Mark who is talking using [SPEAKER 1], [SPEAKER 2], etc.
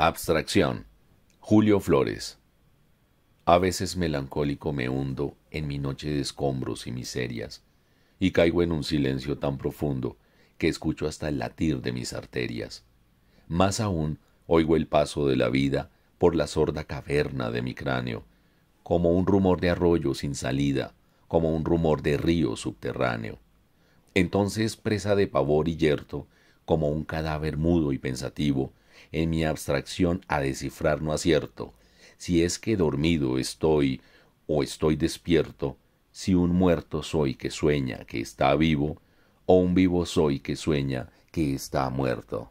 [SPEAKER 1] Abstracción. Julio Flores. A veces melancólico me hundo en mi noche de escombros y miserias, y caigo en un silencio tan profundo que escucho hasta el latir de mis arterias. Más aún oigo el paso de la vida por la sorda caverna de mi cráneo, como un rumor de arroyo sin salida, como un rumor de río subterráneo. Entonces, presa de pavor y yerto, como un cadáver mudo y pensativo, en mi abstracción a descifrar no acierto, si es que dormido estoy o estoy despierto, si un muerto soy que sueña que está vivo, o un vivo soy que sueña que está muerto.